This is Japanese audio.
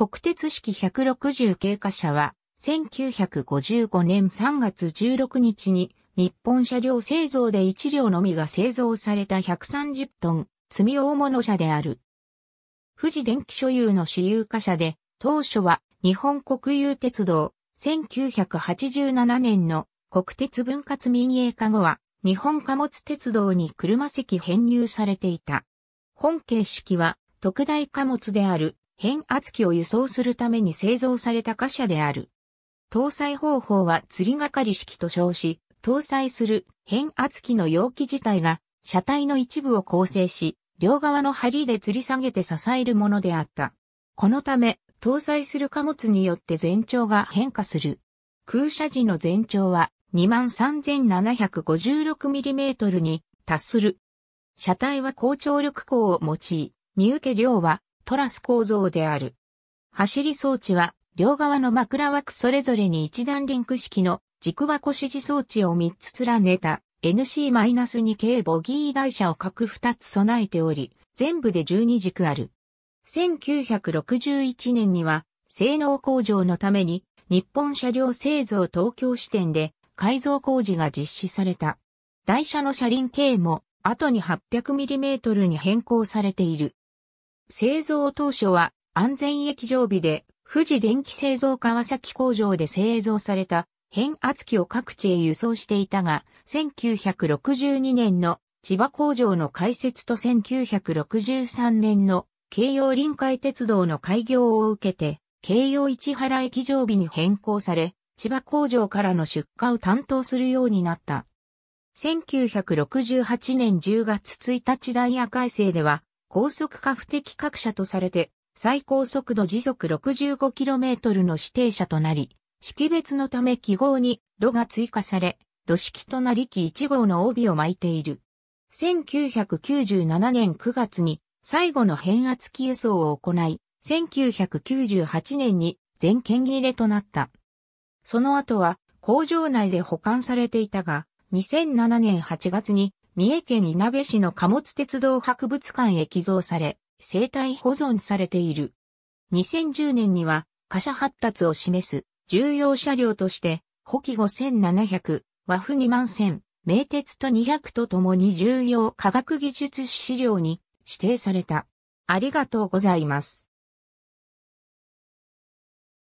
国鉄式160経過車は、1955年3月16日に、日本車両製造で1両のみが製造された130トン、積み大物車である。富士電気所有の私有化車で、当初は日本国有鉄道、1987年の国鉄分割民営化後は、日本貨物鉄道に車席編入されていた。本形式は、特大貨物である変圧器を輸送するために製造された貨車である。搭載方法は釣りがかり式と称し、搭載する変圧器の容器自体が車体の一部を構成し、両側の梁で吊り下げて支えるものであった。このため、搭載する貨物によって全長が変化する。空車時の全長は 23,756mm に達する。車体は高張力鋼を用い、荷受け量はトラス構造である。走り装置は、両側の枕枠それぞれに一段リンク式の軸箱支持装置を3つ連ねた NC-2 系ボギー台車を各2つ備えており、全部で12軸ある。1961年には、性能向上のために、日本車両製造東京支店で改造工事が実施された。台車の車輪径も後に 800mm に変更されている。製造当初は安全液常備で富士電気製造川崎工場で製造された変圧器を各地へ輸送していたが、1962年の千葉工場の開設と1963年の京葉臨海鉄道の開業を受けて、京葉市原駅常備に変更され、千葉工場からの出荷を担当するようになった。1968年10月1日ダイヤ改正では、高速化不適格車とされて、最高速度時速 65km の指定車となり、識別のため記号に炉が追加され、炉式となり機1号の帯を巻いている。1997年9月に最後の変圧器輸送を行い、1998年に全県切れとなった。その後は工場内で保管されていたが、2007年8月に三重県いなべ市の貨物鉄道博物館へ寄贈され、生態保存されている。2010年には、貨車発達を示す重要車両として、補機5700、和風2万1000、名鉄と200とともに重要科学技術資料に指定された。ありがとうございます。